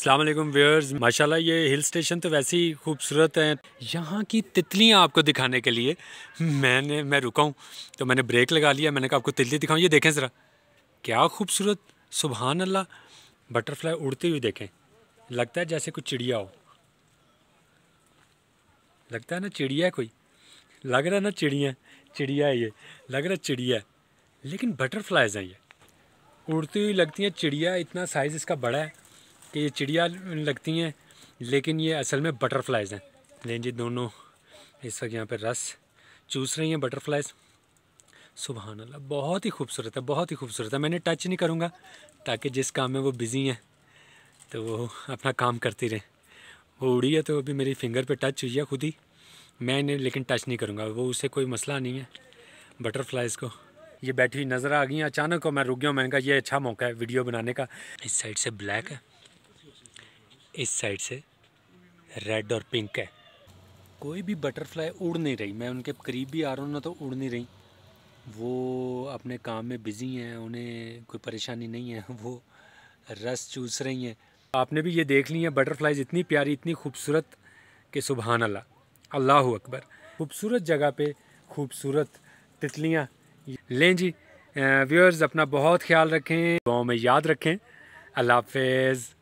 अल्लाम व्यूअर्स माशाल्लाह ये हिल स्टेशन तो वैसे ही खूबसूरत है यहाँ की तितलियाँ आपको दिखाने के लिए मैंने मैं रुका हूँ तो मैंने ब्रेक लगा लिया मैंने कहा आपको तितली दिखाऊँ ये देखें ज़रा क्या खूबसूरत सुबहान अल्लाह बटरफ्लाई उड़ते हुए देखें लगता है जैसे कुछ चिड़िया हो लगता है ना चिड़िया कोई लग रहा है ना चिड़िया चिड़िया है ये लग रहा है चिड़िया लेकिन बटरफ्लाइज हैं ये उड़ती हुई लगती हैं चिड़िया इतना साइज़ इसका बड़ा है कि ये चिड़िया लगती हैं लेकिन ये असल में बटरफ्लाइज़ हैं लेकिन जी दोनों इस वक्त यहाँ पर रस चूस रही हैं बटरफ्लाइज़ सुबह अल्लाह बहुत ही खूबसूरत है बहुत ही खूबसूरत है मैंने टच नहीं करूँगा ताकि जिस काम में वो बिज़ी हैं तो वो अपना काम करती रहें वो उड़ी है तो अभी मेरी फिंगर पे टच हुई है खुद ही मैं इन्हें लेकिन टच नहीं करूँगा वो उसे कोई मसला नहीं है बटरफ्लाइज़ को ये बैठी हुई नज़र आ गई अचानक को मैं रुक गया मैंने कहा ये अच्छा मौका है वीडियो बनाने का इस साइड से ब्लैक है इस साइड से रेड और पिंक है कोई भी बटरफ्लाई उड़ नहीं रही मैं उनके करीब भी आ रहा हूँ ना तो उड़ नहीं रही वो अपने काम में बिज़ी हैं उन्हें कोई परेशानी नहीं है वो रस चूस रही हैं आपने भी ये देख ली है बटरफ्लाइज इतनी प्यारी इतनी खूबसूरत कि सुबहान अल्लाह अल्लाह अकबर खूबसूरत जगह पे खूबसूरत तितलियाँ लें जी व्यूअर्स अपना बहुत ख्याल रखें गाँव में याद रखें अल्लाह हाफिज़